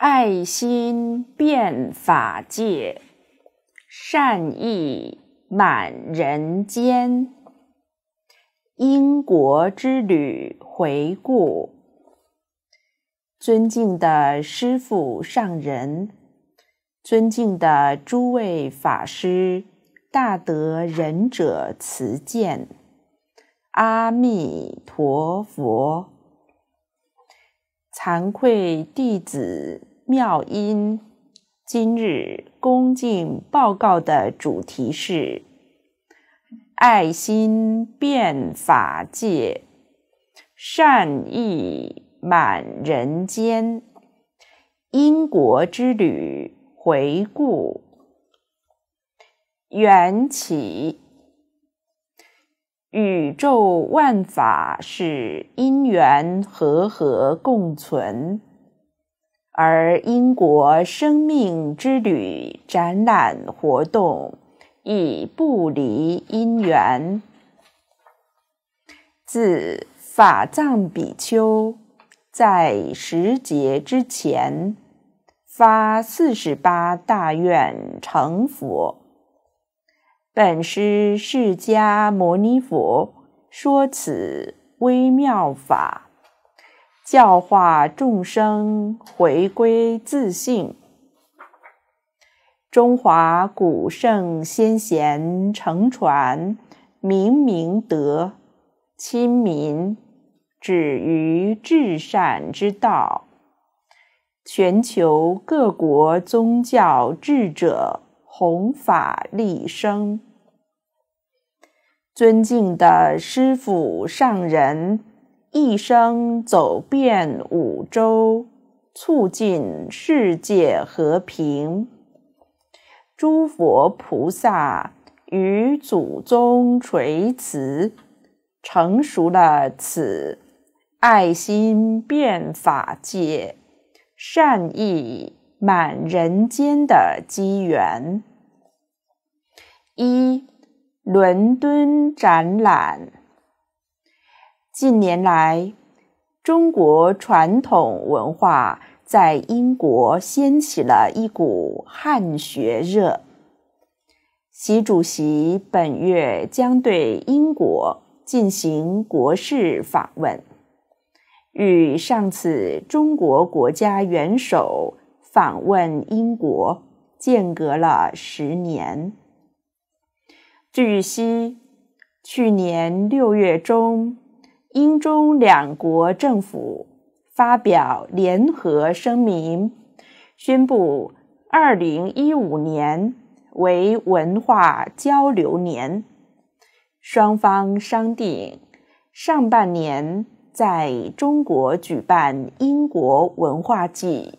爱心遍法界，善意满人间。因果之旅回顾。尊敬的师父上人，尊敬的诸位法师，大德仁者慈见，阿弥陀佛。惭愧弟子。妙音，今日恭敬报告的主题是：爱心变法界，善意满人间。因果之旅回顾，缘起。宇宙万法是因缘和合共存。而英国生命之旅展览活动亦不离因缘。自法藏比丘在十劫之前发四十八大愿成佛，本师释迦牟尼佛说此微妙法。教化众生回归自信，中华古圣先贤承传明明德亲民，止于至善之道。全球各国宗教智者弘法立生，尊敬的师父上人。一生走遍五洲，促进世界和平。诸佛菩萨与祖宗垂慈，成熟了此爱心变法界、善意满人间的机缘。一伦敦展览。近年来，中国传统文化在英国掀起了一股汉学热。习主席本月将对英国进行国事访问，与上次中国国家元首访问英国间隔了十年。据悉，去年六月中。英中两国政府发表联合声明，宣布二零一五年为文化交流年。双方商定，上半年在中国举办英国文化季，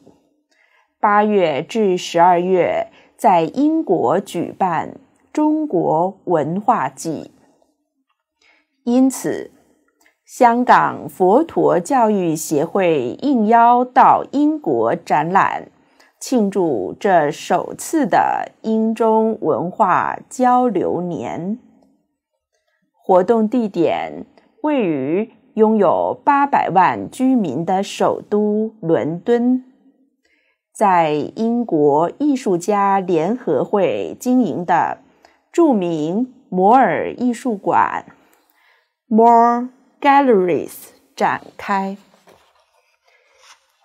八月至十二月在英国举办中国文化季。因此。香港佛陀教育协会应邀到英国展览，庆祝这首次的英中文化交流年。活动地点位于拥有八百万居民的首都伦敦，在英国艺术家联合会经营的著名摩尔艺术馆 m o r e Galleries 展开，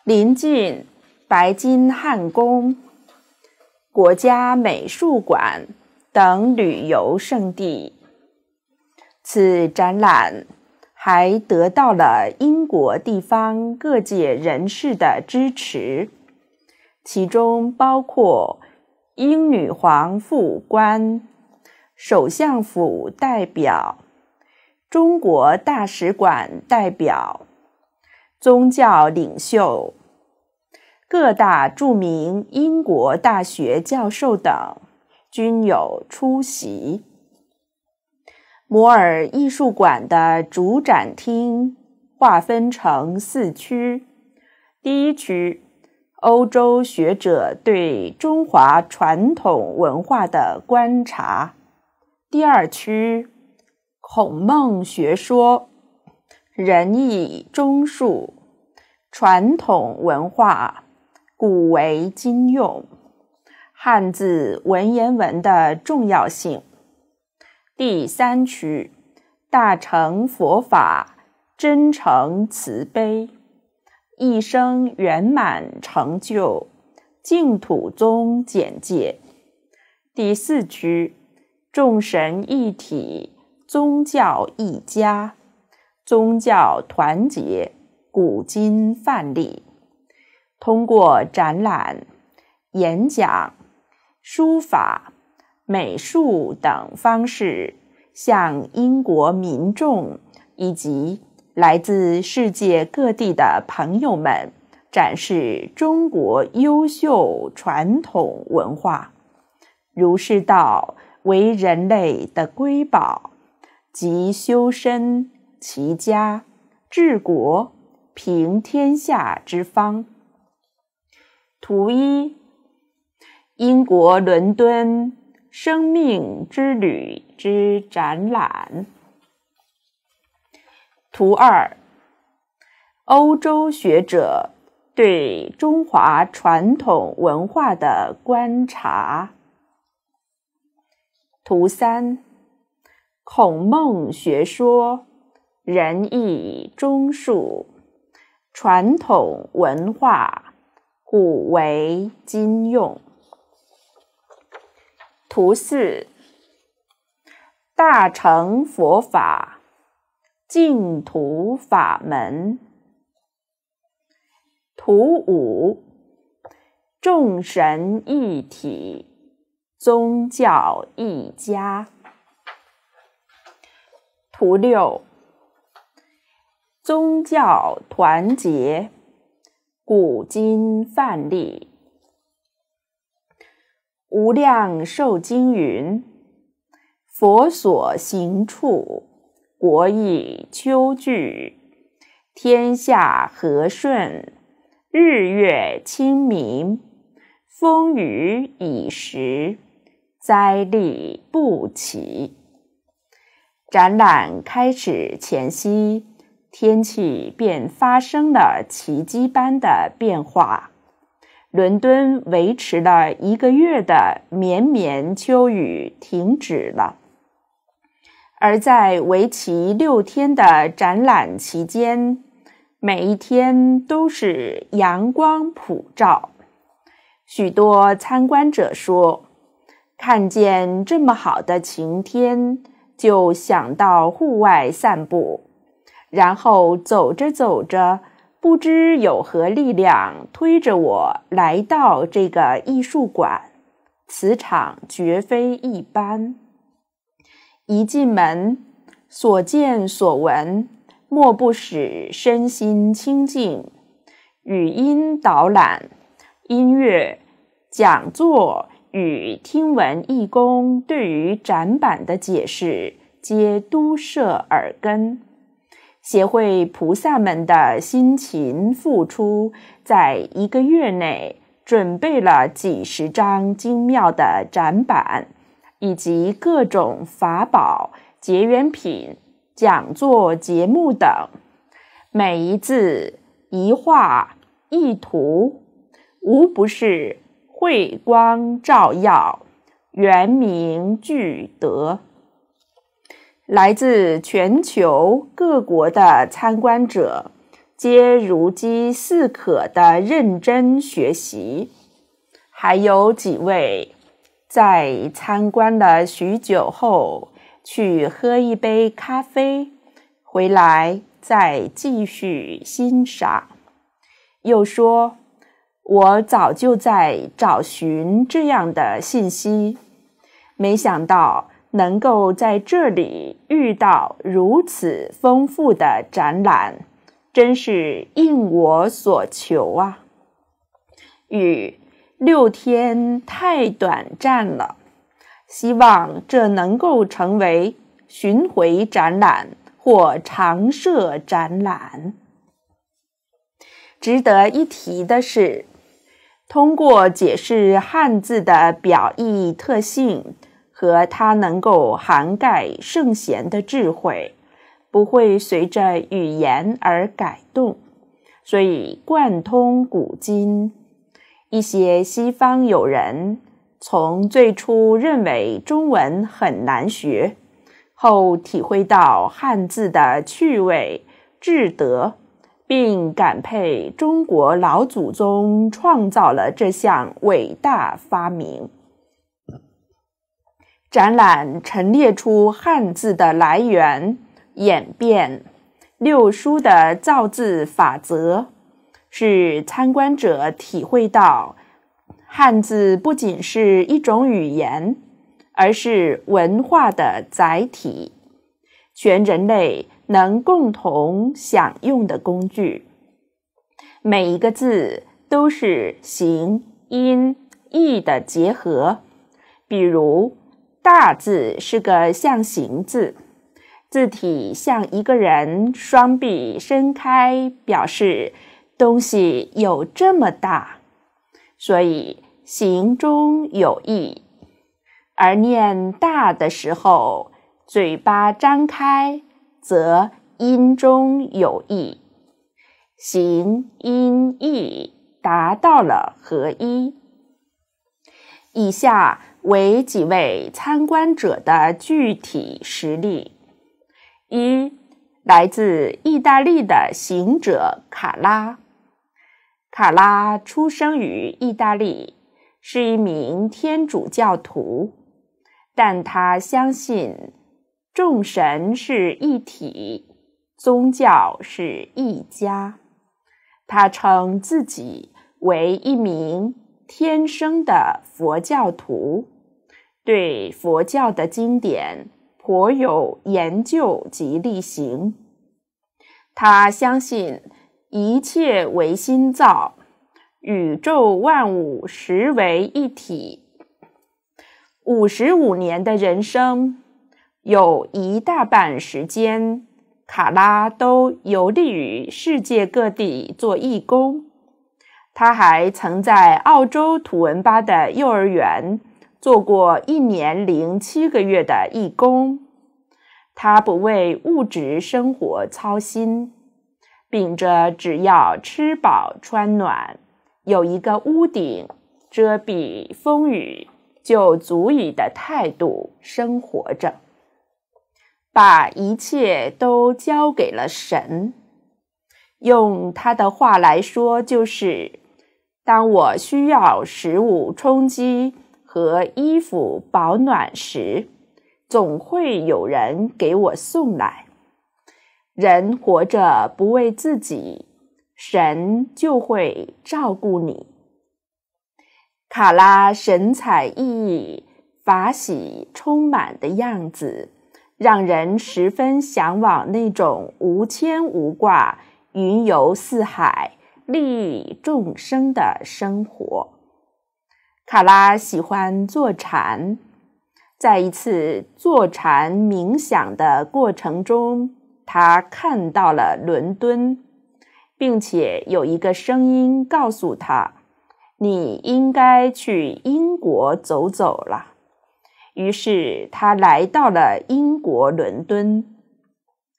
临近白金汉宫、国家美术馆等旅游胜地。此展览还得到了英国地方各界人士的支持，其中包括英女皇副官、首相府代表。中国大使馆代表、宗教领袖、各大著名英国大学教授等均有出席。摩尔艺术馆的主展厅划分成四区：第一区，欧洲学者对中华传统文化的观察；第二区。孔孟学说、仁义忠恕、传统文化、古为今用、汉字文言文的重要性。第三区大乘佛法，真诚慈悲，一生圆满成就。净土宗简介。第四区众神一体。宗教一家，宗教团结，古今范例。通过展览、演讲、书法、美术等方式，向英国民众以及来自世界各地的朋友们展示中国优秀传统文化。儒释道为人类的瑰宝。即修身齐家治国平天下之方。图一：英国伦敦“生命之旅”之展览。图二：欧洲学者对中华传统文化的观察。图三。孔孟学说，仁义忠恕，传统文化，古为今用。图四，大乘佛法，净土法门。图五，众神一体，宗教一家。图六，宗教团结，古今范例。无量寿经云：“佛所行处，国邑丘聚，天下和顺，日月清明，风雨已时，灾厉不起。”展览开始前夕，天气便发生了奇迹般的变化。伦敦维持了一个月的绵绵秋雨停止了，而在为期六天的展览期间，每一天都是阳光普照。许多参观者说：“看见这么好的晴天。”就想到户外散步，然后走着走着，不知有何力量推着我来到这个艺术馆。磁场绝非一般。一进门，所见所闻，莫不使身心清净。语音导览、音乐、讲座。与听闻义工对于展板的解释，皆都设耳根。协会菩萨们的辛勤付出，在一个月内准备了几十张精妙的展板，以及各种法宝、结缘品、讲座、节目等，每一字、一画、一图，无不是。慧光照耀，圆明聚德。来自全球各国的参观者，皆如饥似渴的认真学习。还有几位在参观了许久后，去喝一杯咖啡，回来再继续欣赏。又说。我早就在找寻这样的信息，没想到能够在这里遇到如此丰富的展览，真是应我所求啊！与六天太短暂了，希望这能够成为巡回展览或常设展览。值得一提的是。通过解释汉字的表意特性和它能够涵盖圣贤的智慧，不会随着语言而改动，所以贯通古今。一些西方友人从最初认为中文很难学，后体会到汉字的趣味、智德。并感佩中国老祖宗创造了这项伟大发明。展览陈列出汉字的来源、演变、六书的造字法则，使参观者体会到汉字不仅是一种语言，而是文化的载体。全人类能共同享用的工具，每一个字都是形、音、意的结合。比如“大”字是个象形字，字体像一个人双臂伸开，表示东西有这么大，所以形中有意。而念“大”的时候。嘴巴张开，则音中有意，行音意达到了合一。以下为几位参观者的具体实例：一、来自意大利的行者卡拉。卡拉出生于意大利，是一名天主教徒，但他相信。众神是一体，宗教是一家。他称自己为一名天生的佛教徒，对佛教的经典颇有研究及力行。他相信一切唯心造，宇宙万物实为一体。五十五年的人生。有一大半时间，卡拉都游历于世界各地做义工。他还曾在澳洲土文巴的幼儿园做过一年零七个月的义工。他不为物质生活操心，秉着只要吃饱穿暖，有一个屋顶遮蔽风雨就足以的态度生活着。把一切都交给了神。用他的话来说，就是：当我需要食物充饥和衣服保暖时，总会有人给我送来。人活着不为自己，神就会照顾你。卡拉神采奕奕、法喜充满的样子。让人十分向往那种无牵无挂、云游四海、利众生的生活。卡拉喜欢坐禅，在一次坐禅冥想的过程中，他看到了伦敦，并且有一个声音告诉他：“你应该去英国走走了。”于是他来到了英国伦敦。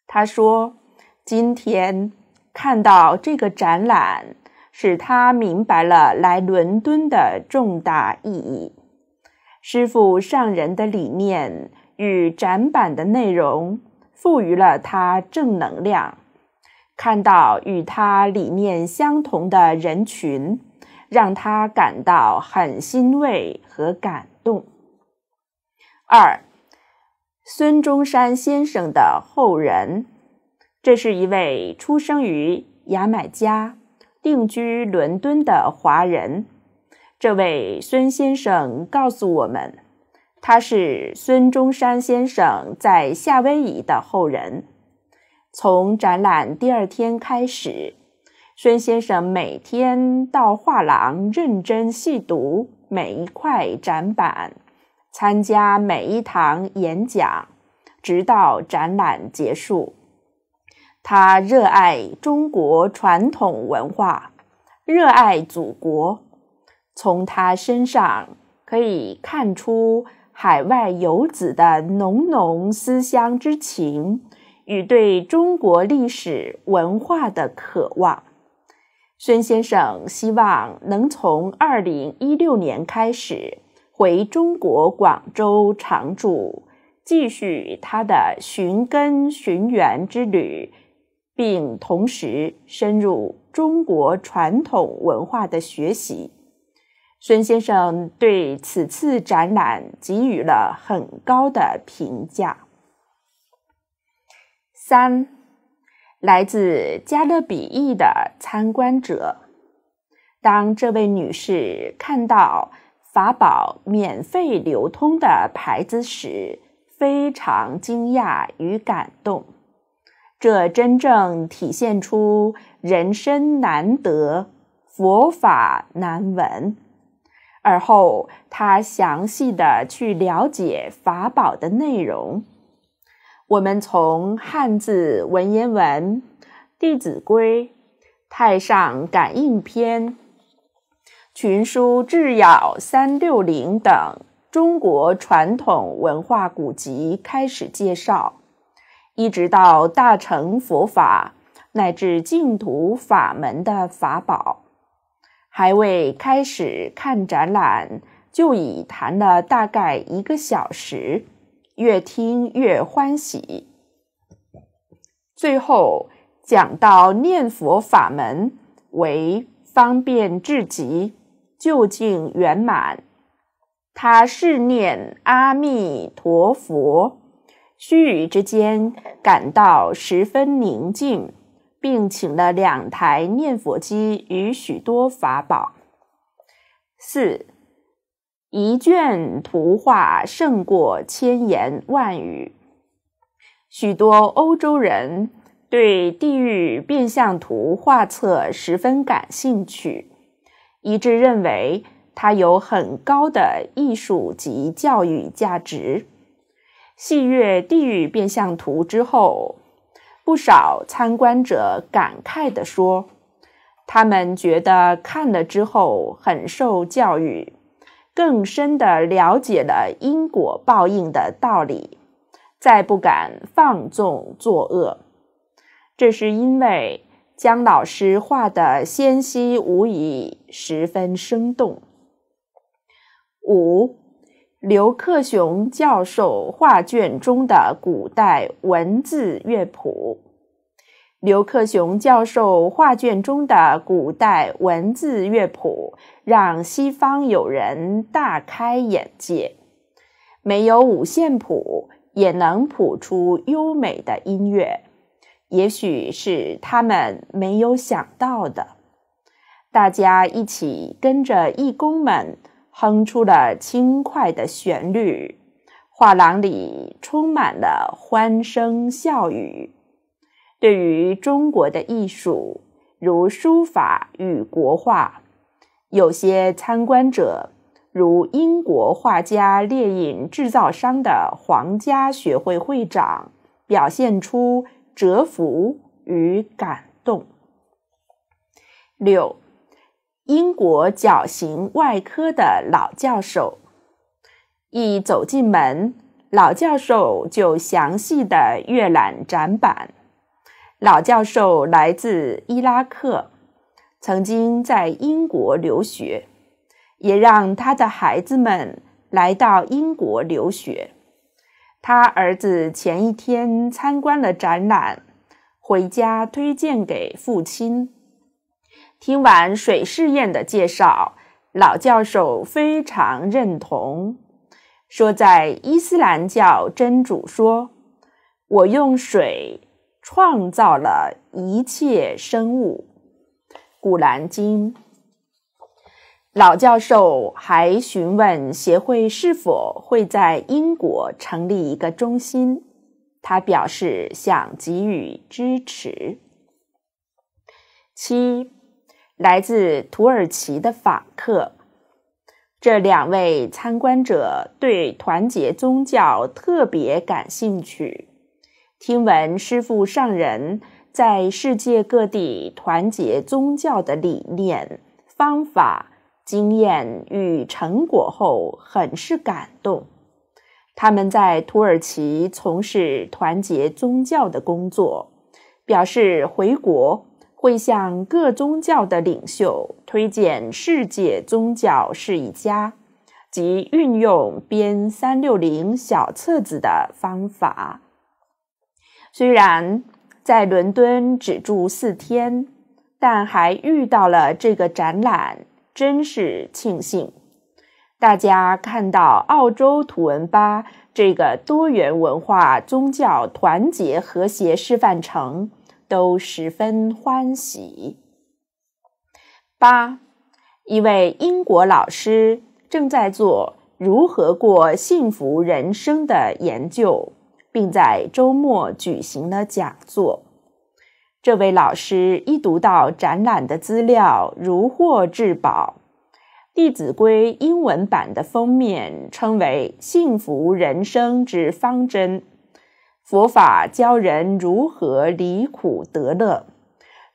他说：“今天看到这个展览，使他明白了来伦敦的重大意义。师傅上人的理念与展板的内容赋予了他正能量。看到与他理念相同的人群，让他感到很欣慰和感动。”二，孙中山先生的后人，这是一位出生于牙买加、定居伦敦的华人。这位孙先生告诉我们，他是孙中山先生在夏威夷的后人。从展览第二天开始，孙先生每天到画廊认真细读每一块展板。参加每一堂演讲，直到展览结束。他热爱中国传统文化，热爱祖国。从他身上可以看出海外游子的浓浓思乡之情与对中国历史文化的渴望。孙先生希望能从二零一六年开始。回中国广州常住，继续他的寻根寻源之旅，并同时深入中国传统文化的学习。孙先生对此次展览给予了很高的评价。三，来自加勒比裔的参观者，当这位女士看到。法宝免费流通的牌子时，非常惊讶与感动，这真正体现出人生难得佛法难闻。而后，他详细的去了解法宝的内容。我们从汉字、文言文、《弟子规》、《太上感应篇》。群书治要、三六零等中国传统文化古籍开始介绍，一直到大乘佛法乃至净土法门的法宝，还未开始看展览，就已谈了大概一个小时，越听越欢喜。最后讲到念佛法门为方便至极。究竟圆满，他试念阿弥陀佛，须臾之间感到十分宁静，并请了两台念佛机与许多法宝。四一卷图画胜过千言万语，许多欧洲人对地狱变相图画册十分感兴趣。一致认为它有很高的艺术及教育价值。戏谑地狱变相图之后，不少参观者感慨地说：“他们觉得看了之后很受教育，更深的了解了因果报应的道理，再不敢放纵作恶。”这是因为。将老师画的纤细无遗，十分生动。五，刘克雄教授画卷中的古代文字乐谱，刘克雄教授画卷中的古代文字乐谱让西方友人大开眼界。没有五线谱也能谱出优美的音乐。也许是他们没有想到的。大家一起跟着义工们哼出了轻快的旋律，画廊里充满了欢声笑语。对于中国的艺术，如书法与国画，有些参观者，如英国画家、猎影制造商的皇家学会会长，表现出。折服与感动。六，英国矫形外科的老教授，一走进门，老教授就详细的阅览展板。老教授来自伊拉克，曾经在英国留学，也让他的孩子们来到英国留学。他儿子前一天参观了展览，回家推荐给父亲。听完水试验的介绍，老教授非常认同，说：“在伊斯兰教真主说，我用水创造了一切生物，《古兰经》。”老教授还询问协会是否会在英国成立一个中心，他表示想给予支持。七，来自土耳其的访客，这两位参观者对团结宗教特别感兴趣。听闻师父上人在世界各地团结宗教的理念、方法。经验与成果后，很是感动。他们在土耳其从事团结宗教的工作，表示回国会向各宗教的领袖推荐“世界宗教是一家”，及运用编三六零小册子的方法。虽然在伦敦只住四天，但还遇到了这个展览。真是庆幸，大家看到澳洲图文吧这个多元文化、宗教团结和谐示范城，都十分欢喜。八，一位英国老师正在做如何过幸福人生的研究，并在周末举行了讲座。这位老师一读到展览的资料，如获至宝。《弟子规》英文版的封面称为“幸福人生之方针”，佛法教人如何离苦得乐，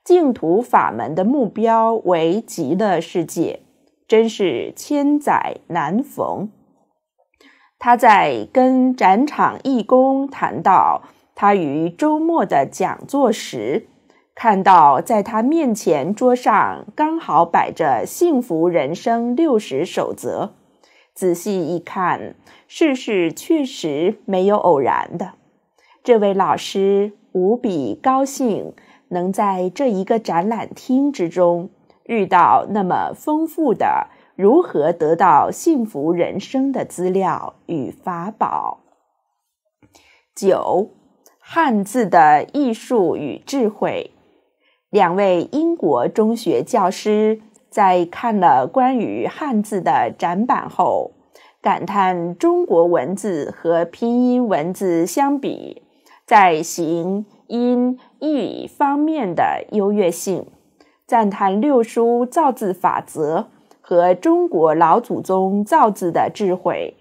净土法门的目标为极乐世界，真是千载难逢。他在跟展场义工谈到他于周末的讲座时。看到在他面前桌上刚好摆着《幸福人生六十守则》，仔细一看，事事确实没有偶然的。这位老师无比高兴，能在这一个展览厅之中遇到那么丰富的如何得到幸福人生的资料与法宝。九，汉字的艺术与智慧。两位英国中学教师在看了关于汉字的展板后，感叹中国文字和拼音文字相比，在形、音、意方面的优越性，赞叹六书造字法则和中国老祖宗造字的智慧，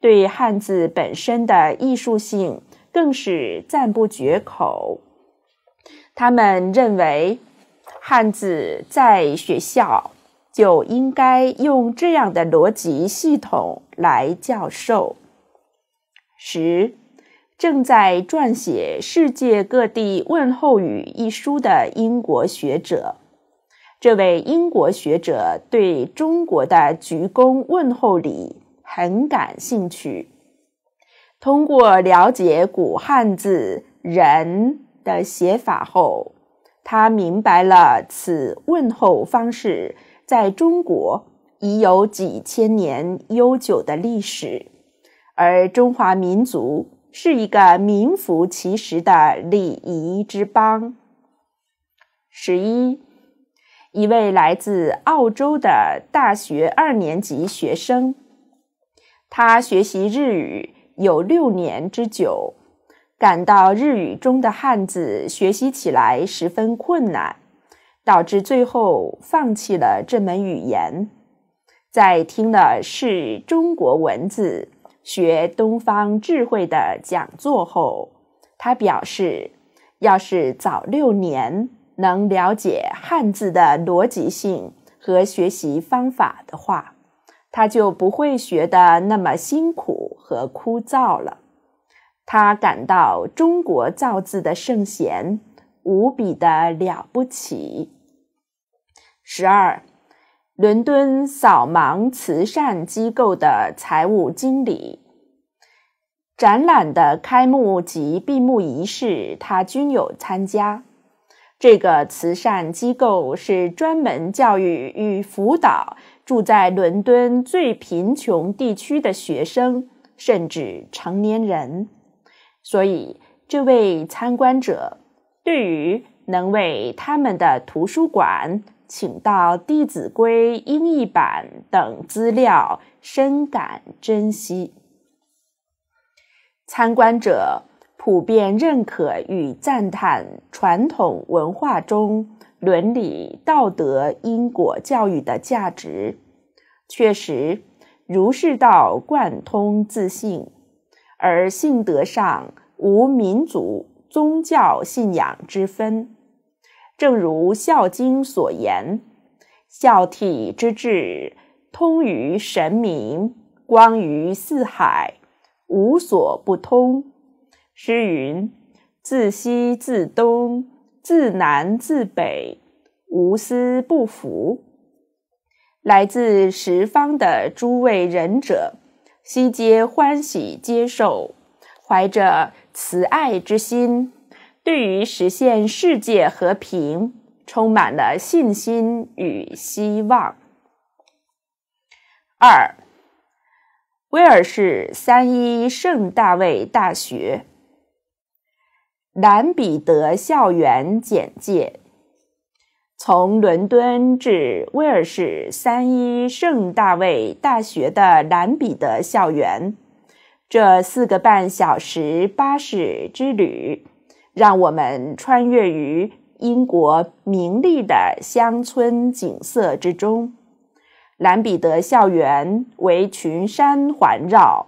对汉字本身的艺术性更是赞不绝口。他们认为，汉字在学校就应该用这样的逻辑系统来教授。十正在撰写《世界各地问候语》一书的英国学者，这位英国学者对中国的鞠躬问候礼很感兴趣。通过了解古汉字“人”。的写法后，他明白了此问候方式在中国已有几千年悠久的历史，而中华民族是一个名副其实的礼仪之邦。十一，一位来自澳洲的大学二年级学生，他学习日语有六年之久。感到日语中的汉字学习起来十分困难，导致最后放弃了这门语言。在听了“是中国文字，学东方智慧”的讲座后，他表示，要是早六年能了解汉字的逻辑性和学习方法的话，他就不会学的那么辛苦和枯燥了。他感到中国造字的圣贤无比的了不起。十二，伦敦扫盲慈善机构的财务经理，展览的开幕及闭幕仪式他均有参加。这个慈善机构是专门教育与辅导住在伦敦最贫穷地区的学生，甚至成年人。所以，这位参观者对于能为他们的图书馆请到《弟子规》英译版等资料，深感珍惜。参观者普遍认可与赞叹传统文化中伦理道德、因果教育的价值。确实，儒释道贯通自信。而性德上无民族、宗教信仰之分，正如《孝经》所言：“孝悌之志，通于神明，光于四海，无所不通。”诗云：“自西自东，自南自北，无私不服。”来自十方的诸位仁者。悉皆欢喜接受，怀着慈爱之心，对于实现世界和平充满了信心与希望。二，威尔士三一圣大卫大学南彼得校园简介。从伦敦至威尔士三一圣大卫大学的兰彼得校园，这四个半小时巴士之旅，让我们穿越于英国名丽的乡村景色之中。兰彼得校园为群山环绕，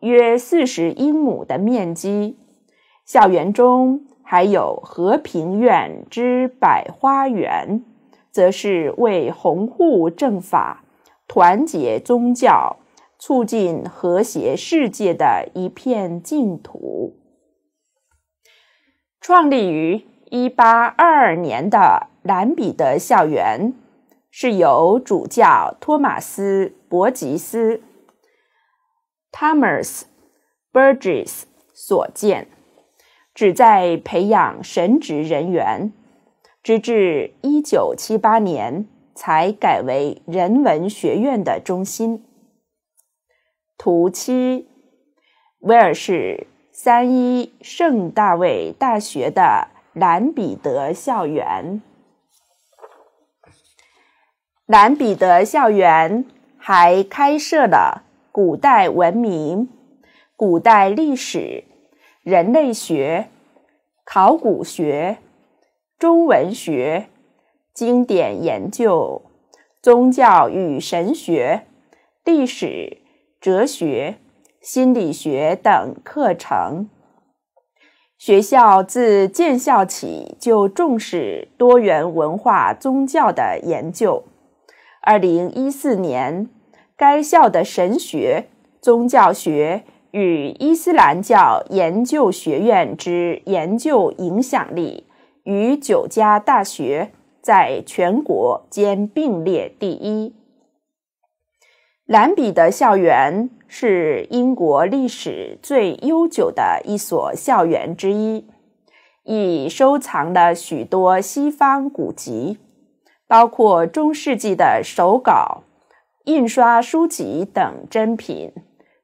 约四十英亩的面积，校园中。还有和平院之百花园，则是为弘护正法、团结宗教、促进和谐世界的一片净土。创立于一八二二年的兰彼得校园，是由主教托马斯·伯吉斯 （Thomas Burgess） 所建。旨在培养神职人员，直至一九七八年才改为人文学院的中心。图七：威尔士三一圣大卫大学的兰彼得校园。兰彼得校园还开设了古代文明、古代历史。人类学、考古学、中文学、经典研究、宗教与神学、历史、哲学、心理学等课程。学校自建校起就重视多元文化宗教的研究。二零一四年，该校的神学宗教学。与伊斯兰教研究学院之研究影响力，与九家大学在全国间并列第一。兰比的校园是英国历史最悠久的一所校园之一，已收藏了许多西方古籍，包括中世纪的手稿、印刷书籍等珍品。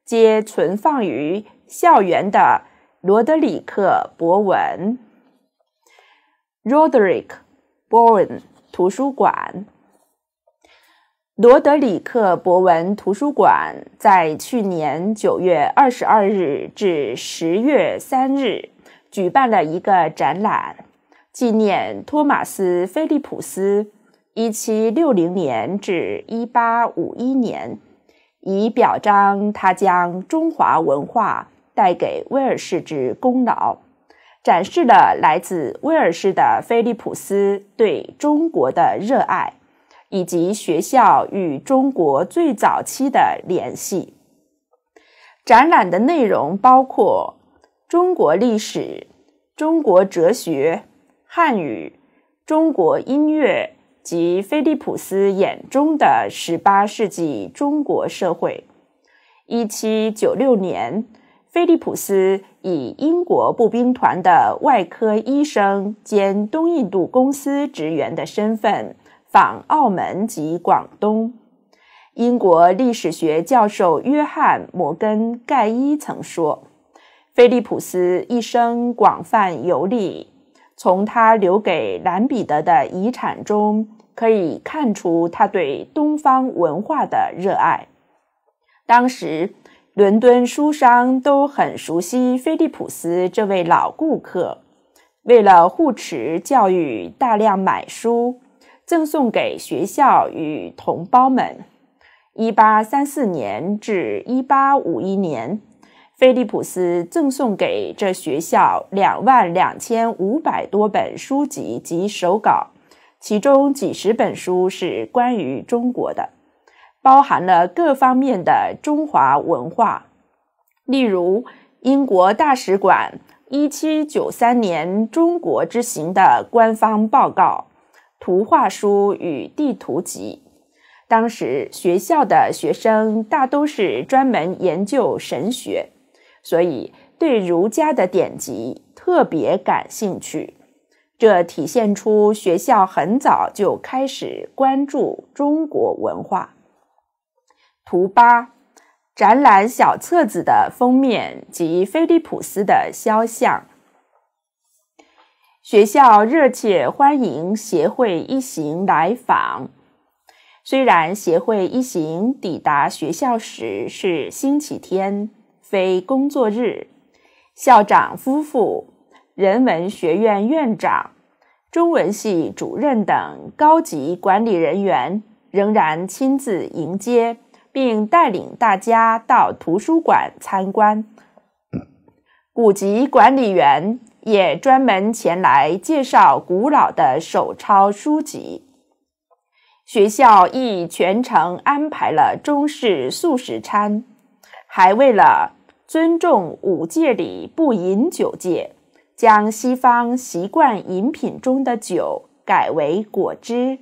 皆存放于校园的罗德里克博文 （Roderick Bowen） 图书馆。罗德里克博文图书馆在去年九月二十二日至十月三日举办了一个展览，纪念托马斯·菲利普斯 （1760 年至1851年）。以表彰他将中华文化带给威尔士之功劳，展示了来自威尔士的菲利普斯对中国的热爱，以及学校与中国最早期的联系。展览的内容包括中国历史、中国哲学、汉语、中国音乐。及菲利普斯眼中的十八世纪中国社会。一七九六年，菲利普斯以英国步兵团的外科医生兼东印度公司职员的身份访澳门及广东。英国历史学教授约翰·摩根·盖伊曾说：“菲利普斯一生广泛游历，从他留给兰彼得的遗产中。”可以看出他对东方文化的热爱。当时，伦敦书商都很熟悉菲利普斯这位老顾客。为了护持教育，大量买书，赠送给学校与同胞们。一八三四年至一八五一年，菲利普斯赠送给这学校两万两千五百多本书籍及手稿。其中几十本书是关于中国的，包含了各方面的中华文化，例如英国大使馆1793年中国之行的官方报告、图画书与地图集。当时学校的学生大都是专门研究神学，所以对儒家的典籍特别感兴趣。这体现出学校很早就开始关注中国文化。图八，展览小册子的封面及菲利普斯的肖像。学校热切欢迎协会一行来访。虽然协会一行抵达学校时是星期天，非工作日，校长夫妇。人文学院院长、中文系主任等高级管理人员仍然亲自迎接，并带领大家到图书馆参观。古籍管理员也专门前来介绍古老的手抄书籍。学校亦全程安排了中式素食餐，还为了尊重五戒里不饮酒戒。将西方习惯饮品中的酒改为果汁，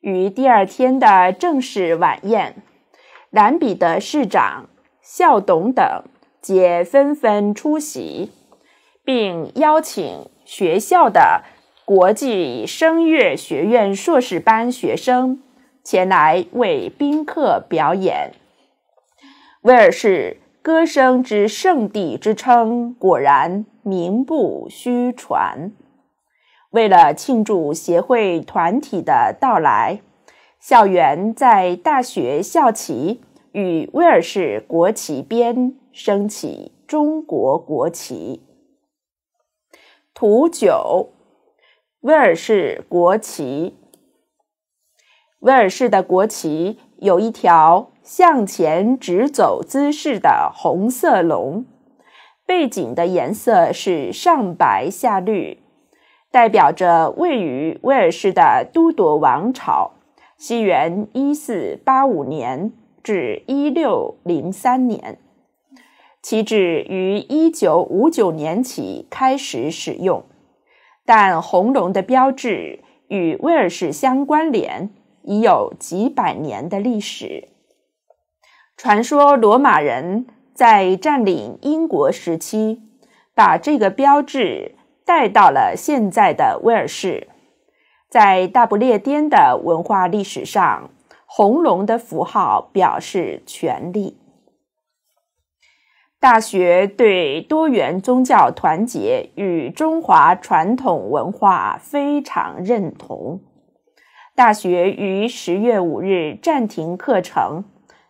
于第二天的正式晚宴，南比的市长、校董等皆纷纷出席，并邀请学校的国际声乐学院硕士班学生前来为宾客表演。威尔士“歌声之圣地”之称果然。名不虚传。为了庆祝协会团体的到来，校园在大学校旗与威尔士国旗边升起中国国旗。图九，威尔士国旗。威尔士的国旗有一条向前直走姿势的红色龙。背景的颜色是上白下绿，代表着位于威尔士的都铎王朝（西元一四八五年至一六零三年）。旗帜于一九五九年起开始使用，但红龙的标志与威尔士相关联已有几百年的历史。传说罗马人。在占领英国时期，把这个标志带到了现在的威尔士。在大不列颠的文化历史上，红龙的符号表示权力。大学对多元宗教团结与中华传统文化非常认同。大学于十月五日暂停课程。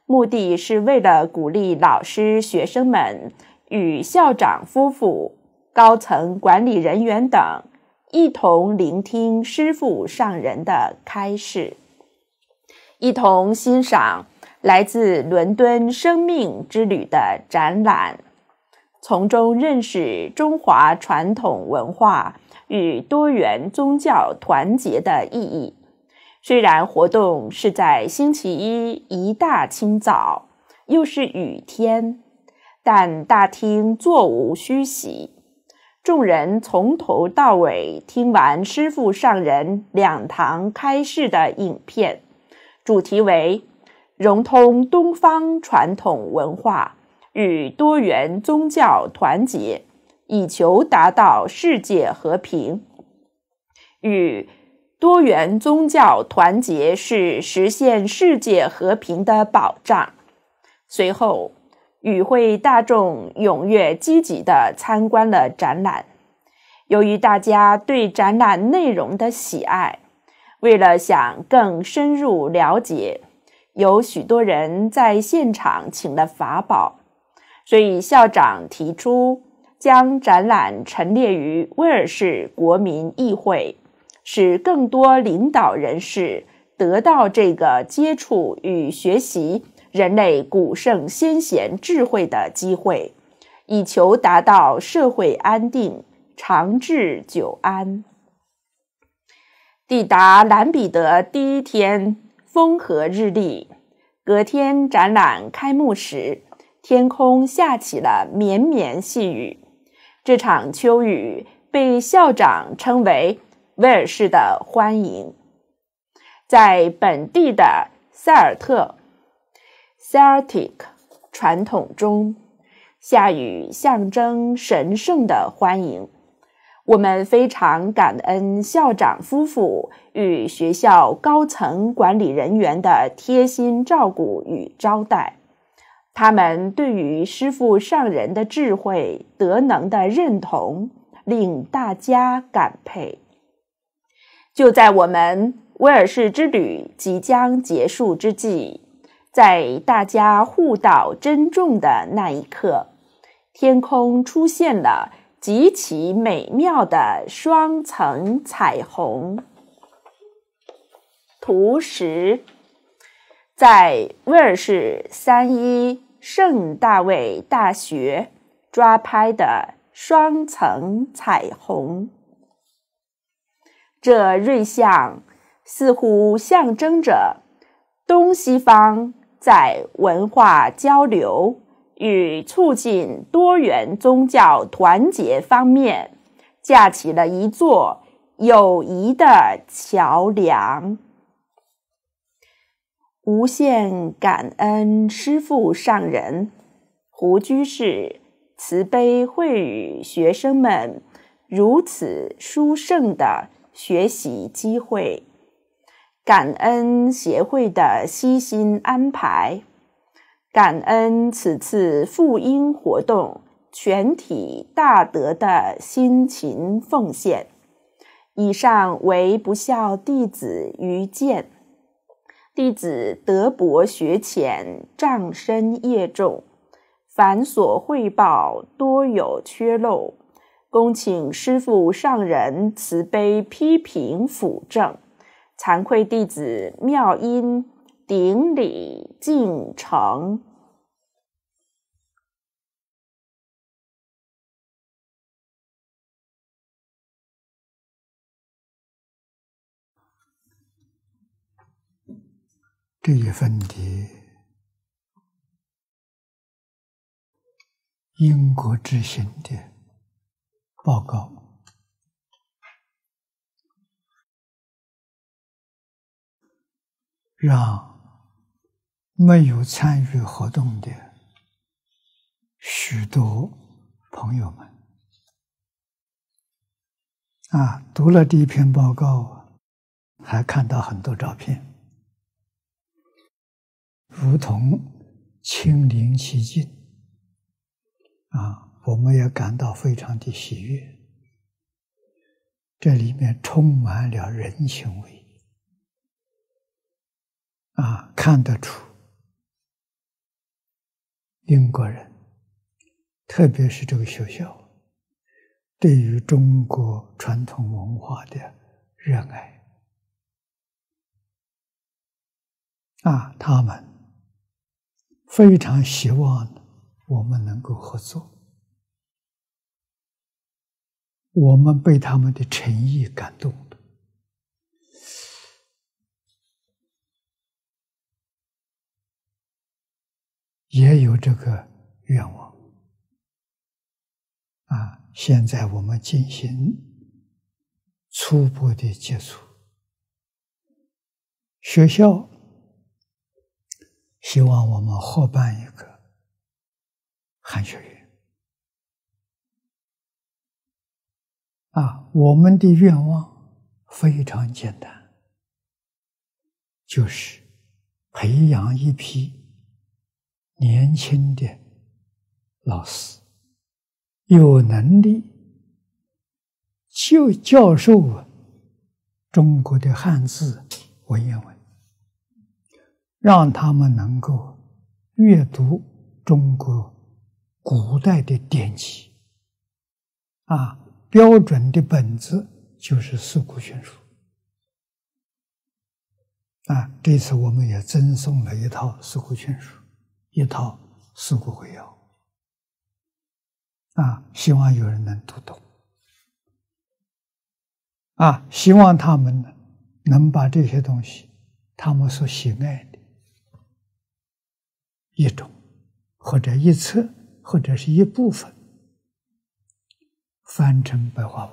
目的是为了鼓励老师、学生们与校长夫妇、高层管理人员等一同聆听师傅上人的开示，一同欣赏来自伦敦生命之旅的展览，从中认识中华传统文化与多元宗教团结的意义。虽然活动是在星期一一大清早，又是雨天，但大厅座无虚席。众人从头到尾听完师傅上人两堂开示的影片，主题为融通东方传统文化与多元宗教团结，以求达到世界和平。与。多元宗教团结是实现世界和平的保障。随后，与会大众踊跃积极地参观了展览。由于大家对展览内容的喜爱，为了想更深入了解，有许多人在现场请了法宝。所以，校长提出将展览陈列于威尔士国民议会。使更多领导人士得到这个接触与学习人类古圣先贤智慧的机会，以求达到社会安定、长治久安。抵达兰彼得第一天，风和日丽；隔天展览开幕时，天空下起了绵绵细雨。这场秋雨被校长称为。威尔士的欢迎，在本地的塞尔特 （Celtic） 传统中，下雨象征神圣的欢迎。我们非常感恩校长夫妇与学校高层管理人员的贴心照顾与招待，他们对于师傅上人的智慧德能的认同，令大家感佩。就在我们威尔士之旅即将结束之际，在大家互道珍重的那一刻，天空出现了极其美妙的双层彩虹。图十，在威尔士三一圣大卫大学抓拍的双层彩虹。这瑞象似乎象征着东西方在文化交流与促进多元宗教团结方面架起了一座友谊的桥梁。无限感恩师父上人胡居士慈悲惠与学生们如此殊胜的。学习机会，感恩协会的悉心安排，感恩此次复音活动全体大德的辛勤奉献。以上为不孝弟子愚见，弟子德薄学浅，障深业重，凡所汇报多有缺漏。恭请师父上人慈悲批评辅正，惭愧弟子妙音顶礼敬承。这一问题，因果之行的。报告，让没有参与活动的许多朋友们啊，读了第一篇报告，还看到很多照片，如同亲临其境啊。我们也感到非常的喜悦，这里面充满了人情味，啊，看得出英国人，特别是这个学校，对于中国传统文化的热爱，啊，他们非常希望我们能够合作。我们被他们的诚意感动了。也有这个愿望。啊，现在我们进行初步的接触，学校希望我们后办一个韩学院。啊，我们的愿望非常简单，就是培养一批年轻的老师，有能力就教授中国的汉字文言文，让他们能够阅读中国古代的典籍。啊！标准的本质就是四库全书啊！这次我们也赠送了一套四库全书，一套四库会要啊！希望有人能读懂啊！希望他们能把这些东西，他们所喜爱的一种或者一册或者是一部分。翻成白话文，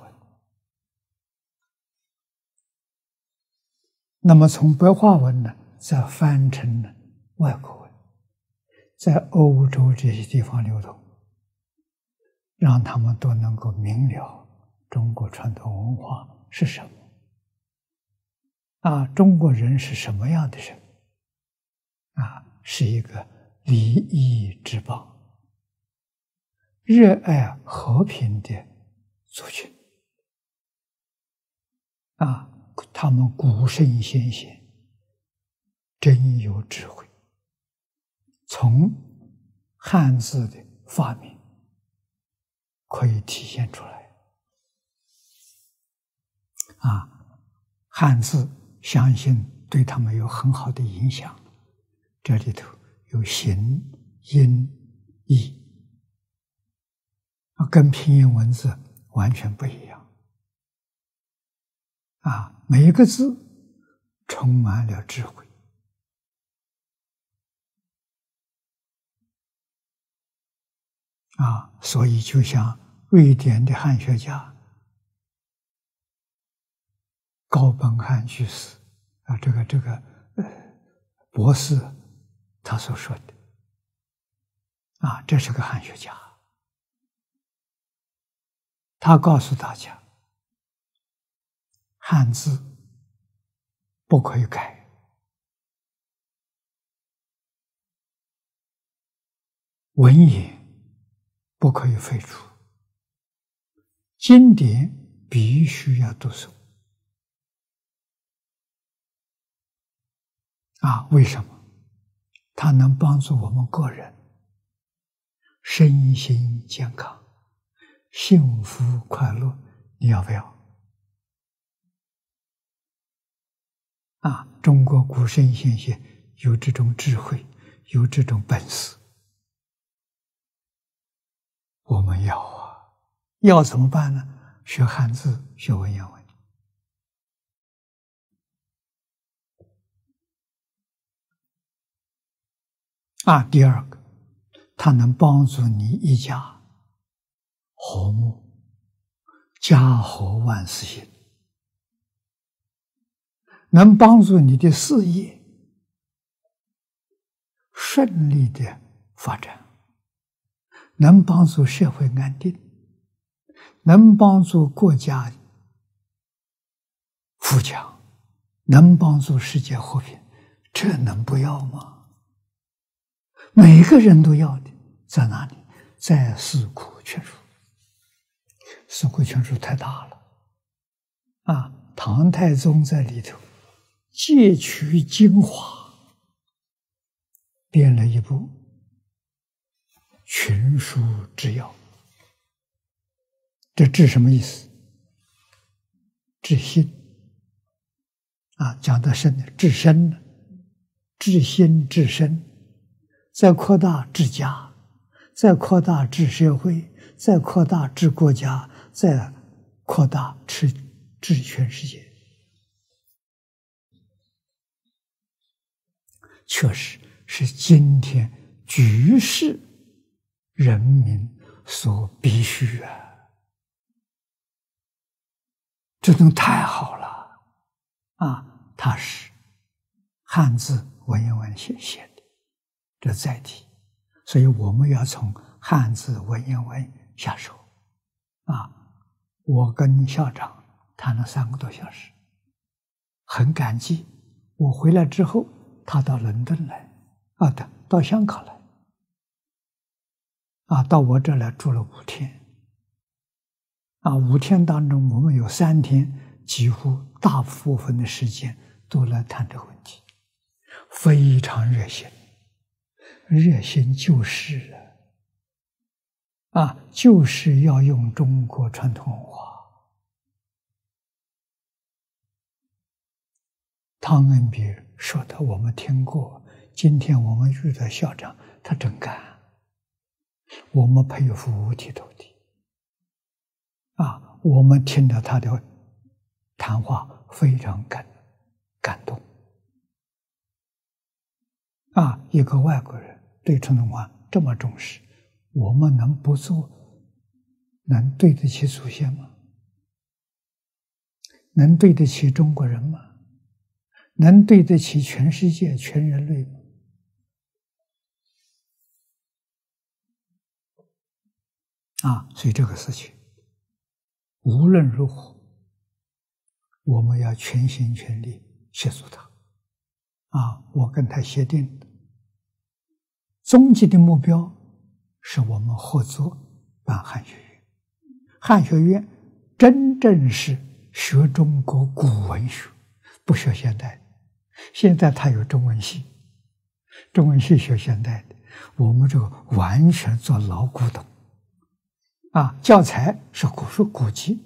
那么从白话文呢，再翻成成外国文，在欧洲这些地方流通，让他们都能够明了中国传统文化是什么，啊，中国人是什么样的人，啊，是一个礼仪之邦，热爱和平的。出去。啊，他们古圣先贤真有智慧，从汉字的发明可以体现出来。啊，汉字相信对他们有很好的影响。这里头有形、音、意，跟拼音文字。完全不一样，啊，每一个字充满了智慧，啊，所以就像瑞典的汉学家高本汉居士啊，这个这个博士他所说的，啊，这是个汉学家。他告诉大家：汉字不可以改，文言不可以废除，经典必须要读诵。啊，为什么？它能帮助我们个人身心健康。幸福快乐，你要不要？啊，中国古圣先贤有这种智慧，有这种本事，我们要啊！要怎么办呢？学汉字，学文言文。啊，第二个，它能帮助你一家。和睦，家和万事兴，能帮助你的事业顺利的发展，能帮助社会安定，能帮助国家富强，能帮助世界和平，这能不要吗？每个人都要的，在哪里？在四苦全书。社国权术太大了，啊！唐太宗在里头，借取精华，编了一部《群书之要》。这“治”什么意思？治心啊，讲的深的治身治心治身，再扩大治家，再扩大治社会，再扩大治国家。再扩大，至至全世界，确实是今天局势、人民所必须啊！这种太好了，啊，它是汉字文言文写写的这载体，所以我们要从汉字文言文下手，啊。我跟校长谈了三个多小时，很感激。我回来之后，他到伦敦来啊，到到香港来啊，到我这来住了五天。啊，五天当中，我们有三天几乎大部分的时间都来谈这个问题，非常热心，热心就是啊，就是要用中国传统文化。汤恩比说的，我们听过。今天我们遇到校长，他真干，我们佩服五体投地。啊，我们听了他的谈话，非常感感动。啊，一个外国人对传统文化这么重视，我们能不做，能对得起祖先吗？能对得起中国人吗？能对得起全世界、全人类吗？啊，所以这个事情，无论如何，我们要全心全力协助他。啊，我跟他协定，终极的目标是我们合作办汉学院。汉学院真正是学中国古文学，不学现代。现在他有中文系，中文系学现代的，我们这个完全做老古董，啊，教材是古书古籍，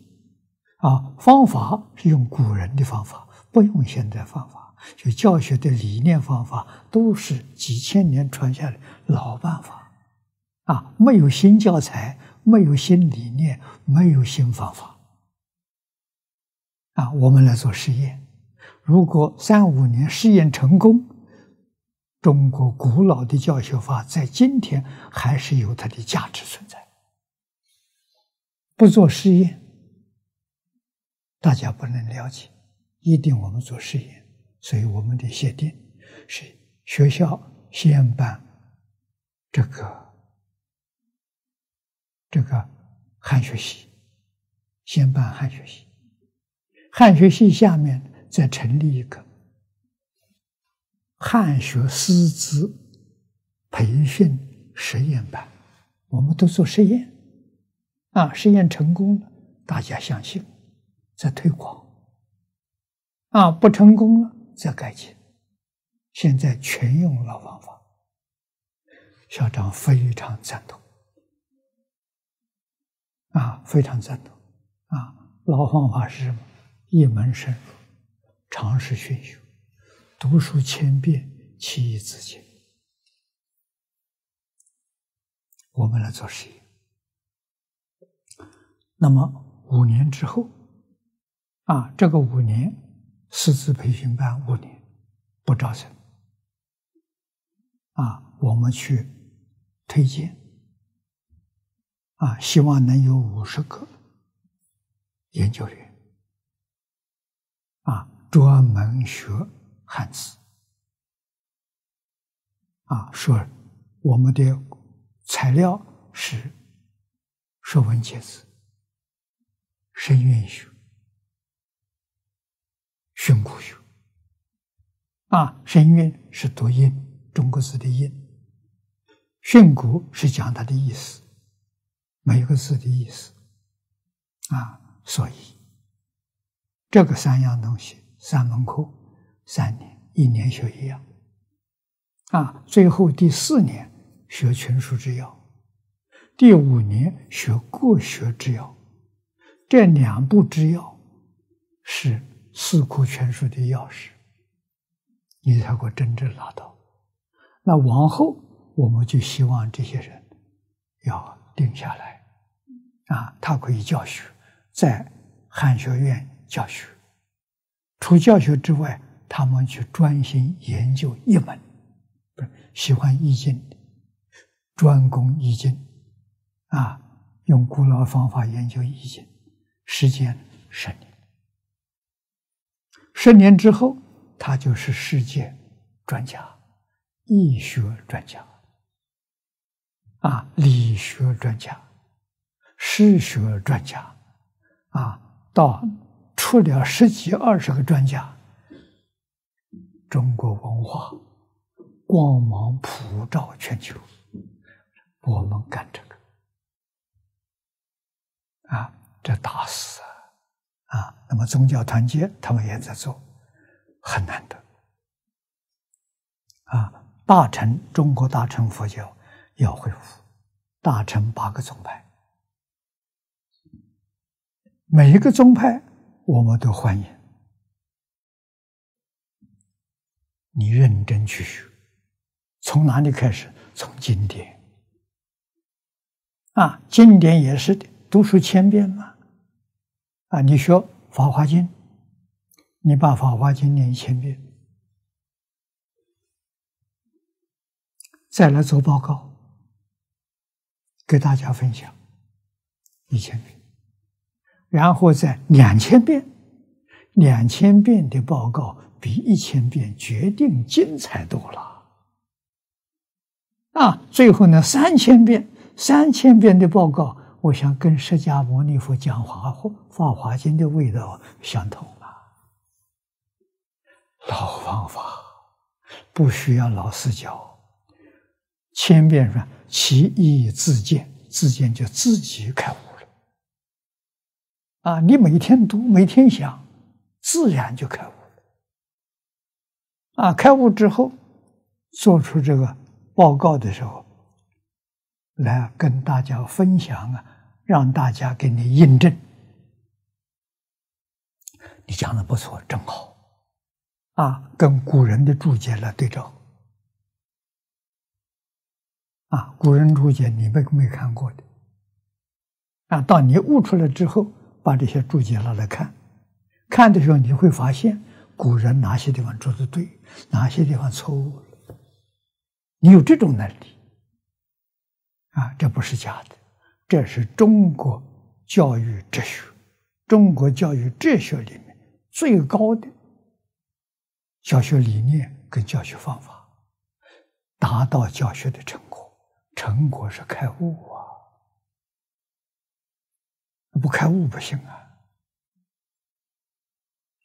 啊，方法是用古人的方法，不用现代方法，就教学的理念方法都是几千年传下来老办法，啊，没有新教材，没有新理念，没有新方法，啊，我们来做实验。如果三五年试验成功，中国古老的教学法在今天还是有它的价值存在。不做试验，大家不能了解。一定我们做试验，所以我们的协定是：学校先办这个，这个汉学系，先办汉学系，汉学系下面。再成立一个汉学师资培训实验班，我们都做实验，啊，实验成功了，大家相信，再推广，啊，不成功了再改进。现在全用老方法，校长非常赞同，啊，非常赞同，啊，老方法是什么？一门深入。常识熏修，读书千遍，其义自见。我们来做实验。那么五年之后，啊，这个五年，师资培训班五年不招生，啊，我们去推荐，啊，希望能有五十个研究员。专门学汉字啊，说我们的材料是说文解字、声韵学、训诂学啊。声韵是读音，中国字的音；训诂是讲它的意思，每个字的意思啊。所以这个三样东西。三门课，三年，一年学一样，啊，最后第四年学全书之要，第五年学过学之要，这两部之要是《四库全书》的钥匙，你才会真正拿到。那往后，我们就希望这些人要定下来，啊，他可以教学，在汉学院教学。除教学之外，他们去专心研究一门，不是喜欢易经，专攻易经，啊，用古老方法研究易经，时间十年，十年之后，他就是世界专家，易学专家，啊，理学专家，诗学专家，啊，到。出了十几二十个专家，中国文化光芒普照全球。我们干这个，啊，这大事啊！那么宗教团结，他们也在做，很难得啊！大乘中国大乘佛教要恢复，大乘八个宗派，每一个宗派。我们都欢迎你认真去学，从哪里开始？从经典啊，经典也是的，读书千遍嘛。啊，你学《法华经》，你把《法华经》念一千遍，再来做报告，给大家分享一千遍。然后再两千遍，两千遍的报告比一千遍决定精彩多了。啊，最后呢三千遍，三千遍的报告，我想跟释迦牟尼佛讲话和《法华经》的味道相同了。老方法不需要老师教，千遍上，其意自见，自见就自己开悟。啊，你每天读，每天想，自然就开悟了。啊，开悟之后，做出这个报告的时候，来跟大家分享啊，让大家给你印证。你讲的不错，正好，啊，跟古人的注解来对照。啊，古人注解你们没看过的，啊，到你悟出来之后。把这些注解拿来看，看的时候你会发现，古人哪些地方做的对，哪些地方错误了。你有这种能力，啊，这不是假的，这是中国教育哲学，中国教育哲学里面最高的教学理念跟教学方法，达到教学的成果，成果是开悟啊。不开悟不行啊！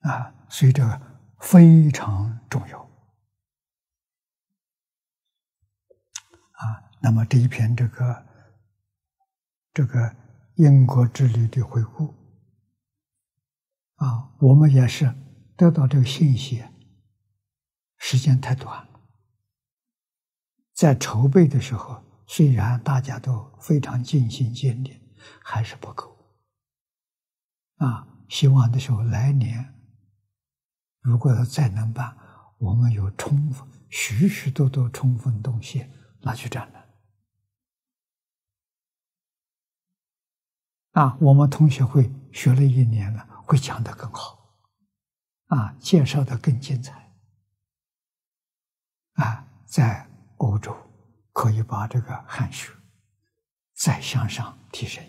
啊，所以这个非常重要啊。那么这一篇这个这个英国之旅的回顾啊，我们也是得到这个信息，时间太短，在筹备的时候，虽然大家都非常尽心尽力，还是不够。啊！希望的时候，来年如果要再能办，我们有充分、许许多多充分东西拿去展览。啊，我们同学会学了一年了，会讲的更好，啊，介绍的更精彩，啊，在欧洲可以把这个汉学再向上提升。